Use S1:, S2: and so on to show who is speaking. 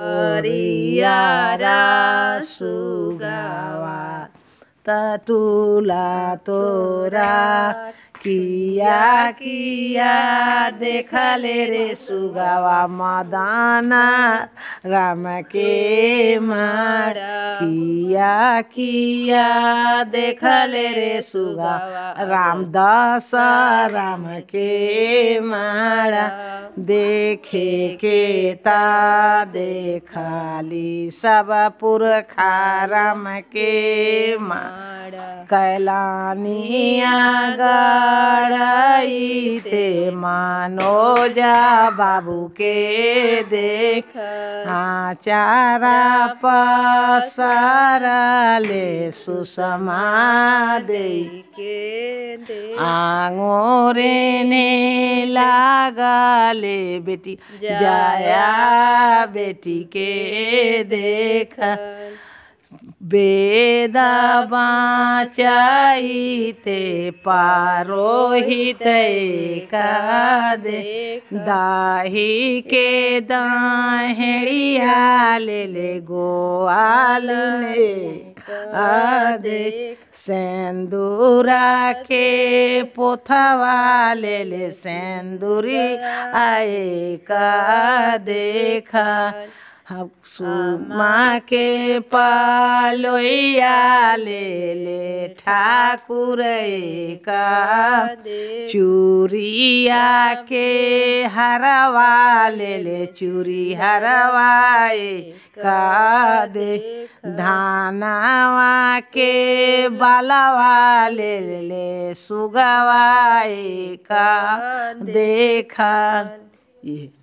S1: Horiara sugawa tatula tora किया किया देखा ले रे सुगावा मदाना राम के मार किया किया देखा ले रे सुगा राम दास राम के मारा देखे के ता देखाली सब पुरखा राम के मारा कैलानिया गा लड़ाईते मानो जा बाबू के देख हाँ चारा पसारा ले सुषमा दे के आंगोरे ने लागा ले बेटी जाया बेटी के देख पारोहित पारोहितैकादे दाही के ले गोआल खादे सेंदूरा के पोथवाले ले सेंदूरी आए का देखा सुमा के पालोया ले ले ठाकुर का चूरिया के हरवा ले ले चूरी हरवाए का दे धानावा के बालावा ले ले सुगवाए का देखा ये